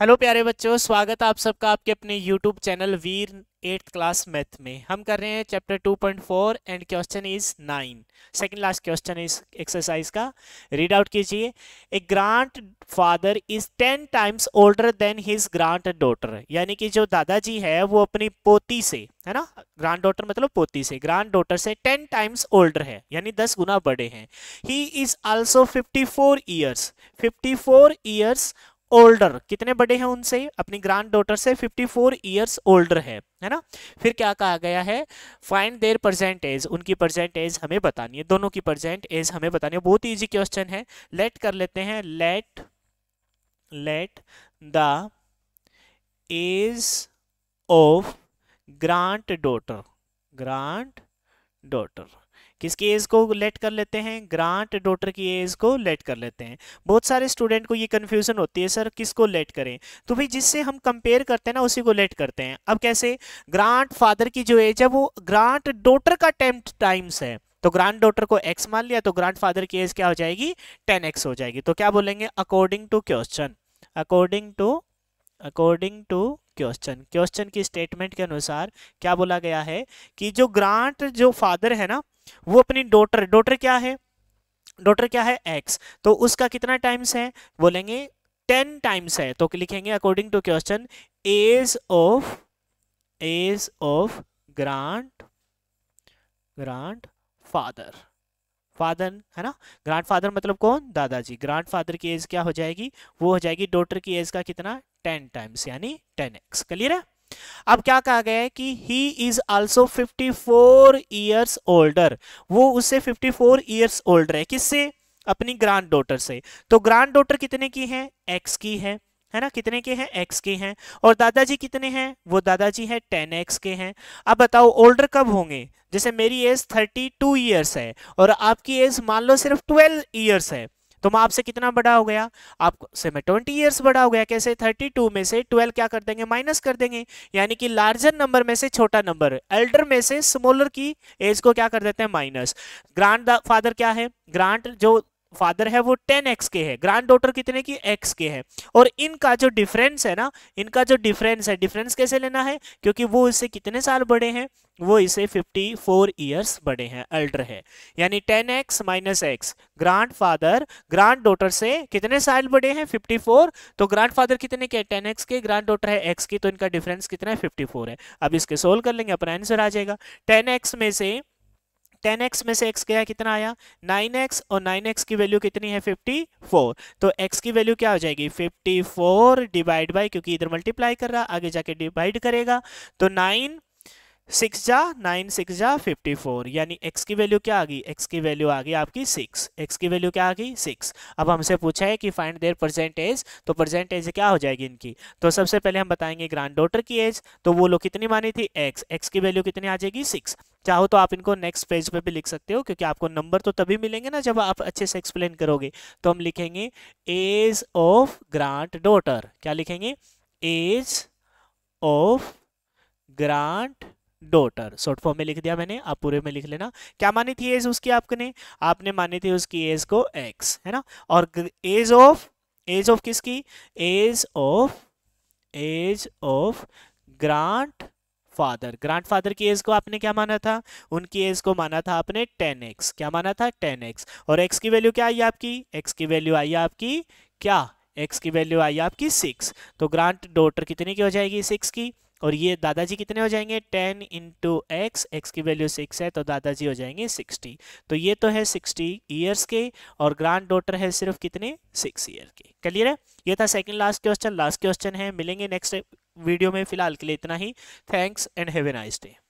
hello प्यारे बच्चों स्वागत है आप सबका आपके अपने YouTube channel Veer eighth class math में हम कर रहे हैं chapter 2.4 and question is nine second last question is exercise का रीड आउट कीजिए a grandfather is ten times older than his granddaughter यानी कि जो दादाजी है वो अपनी पोती से है ना ग्रांड डॉटर मतलब पोती से ग्रांड डॉटर से टेन टाइम्स ओल्डर है यानी दस गुना बड़े हैं ही he also fifty four years fifty four years older कितने बड़े हैं उनसे अपनी ग्रांड डॉटर से 54 ईयर्स ओल्डर है है ना फिर क्या कहा गया है फाइंड देयर परसेंटेज उनकी परसेंटेज हमें बतानी है दोनों की परसेंटेज हमें बतानी है बहुत इजी क्वेश्चन है लेट कर लेते हैं let let the age of granddaughter granddaughter किसकी एज को लेट कर लेते हैं ग्रांट डॉटर की एज को लेट कर लेते हैं बहुत सारे स्टूडेंट को ये कन्फ्यूज़न होती है सर किसको लेट करें तो भाई जिससे हम कंपेयर करते हैं ना उसी को लेट करते हैं अब कैसे ग्रांट फादर की जो एज है वो ग्रांट डॉटर का टेम टाइम्स है तो ग्रांड डॉटर को एक्स मान लिया तो ग्रांड फादर की एज क्या हो जाएगी टेन एक्स हो जाएगी तो क्या बोलेंगे according to question according to according to question question की स्टेटमेंट के अनुसार क्या बोला गया है कि जो ग्रांट जो फादर है ना वो अपनी डोटर डोटर क्या है डोटर क्या है एक्स तो उसका कितना टाइम्स है बोलेंगे टेन टाइम्स है तो लिखेंगे according to question age of age of grand grandfather father है ना ग्रांड फादर मतलब कौन दादाजी ग्रांड फादर की एज क्या हो जाएगी वो हो जाएगी डॉटर की एज का कितना टेन टाइम्स यानी टेन एक्स क्लियर है अब क्या कहा गया है कि he is fifty four years older वो उससे फोर ईयर्स ओल्डर है किससे अपनी ग्रांड डॉटर से तो ग्रांड डॉटर कितने की है एक्स की है है ना कितने के हैं एक्स के हैं और दादाजी कितने हैं वो दादाजी हैं टेन एक्स के हैं अब बताओ ओल्डर कब होंगे जैसे मेरी एज थर्टी टू ईयर्स है और आपकी एज मान लो सिर्फ ट्वेल्व ईयर्स है तो मैं आपसे कितना बड़ा हो गया आपसे मैं ट्वेंटी ईयर्स बड़ा हो गया कैसे थर्टी टू में से ट्वेल्व क्या कर देंगे माइनस कर देंगे यानी कि लार्जर नंबर में से छोटा नंबर एल्डर में से स्मॉलर की एज को क्या कर देते हैं माइनस ग्रांड फादर क्या है ग्रांट जो फादर है वो टेन एक्स के है ग्रांड डॉटर कितने की एक्स के है और इनका जो डिफरेंस है ना इनका जो डिफरेंस है डिफरेंस कैसे लेना है क्योंकि वो इससे कितने साल बड़े हैं वो इसे 54 फोर ईयर्स बड़े हैं अल्डर है यानी 10x x minus x grandfather granddaughter से कितने साल बड़े हैं 54 तो ग्रांड फादर कितने के 10x के ग्रांड डॉटर है x की तो इनका डिफरेंस कितना है 54 है अब इसके सोल्व कर लेंगे अपना आंसर आ जाएगा 10x में से टेन एक्स में से एक्स गया कितना आया नाइन एक्स और नाइन एक्स की वैल्यू कितनी है फिफ्टी फोर तो एक्स की वैल्यू क्या हो जाएगी फिफ्टी फोर डिवाइड बाई क्योंकि इधर मल्टीप्लाई कर रहा आगे जाके डिवाइड करेगा तो नाइन सिक्स जा नाइन सिक्स जा फिफ्टी फोर यानी एक्स की वैल्यू क्या आ गई एक्स की वैल्यू आ गई आपकी सिक्स एक्स की वैल्यू क्या आ गई सिक्स अब हमसे पूछा है कि फाइंड देयर परसेंटेज तो परसेंटेज क्या हो जाएगी इनकी तो सबसे पहले हम बताएंगे ग्रांड डॉटर की एज तो वो लोग कितनी मानी थी एक्स एक्स की वैल्यू कितनी आ जाएगी सिक्स चाहो तो आप इनको नेक्स्ट पेज पे भी लिख सकते हो क्योंकि आपको नंबर तो तभी मिलेंगे ना जब आप अच्छे से एक्सप्लेन करोगे तो हम लिखेंगे एज ऑफ ग्रांट डॉटर क्या लिखेंगे age of granddaughter short form में लिख दिया मैंने आप पूरे में लिख लेना क्या मानी थी एज उसकी आपने आपने मानी थी उसकी एज को एक्स है ना और एज ऑफ एज ऑफ किसकी age of age of grandfather grandfather की एज को आपने क्या माना था उनकी एज को माना था आपने टेन एक्स क्या माना था टेन एक्स और एक्स की वैल्यू क्या आई आपकी एक्स की वैल्यू आई आपकी क्या एक्स की वैल्यू आई आपकी सिक्स तो ग्रांट डॉटर कितने की हो जाएगी सिक्स की और ये दादाजी कितने हो जाएंगे टेन इंटू एक्स एक्स की वैल्यू सिक्स है तो दादाजी हो जाएंगे सिक्सटी तो ये तो है सिक्सटी ईयर्स के और ग्रांड डॉटर है सिर्फ कितने सिक्स ईयर के क्लियर है ये था second last question last question है मिलेंगे नेक्स्ट वीडियो में फिलहाल के लिए इतना ही thanks and have a nice day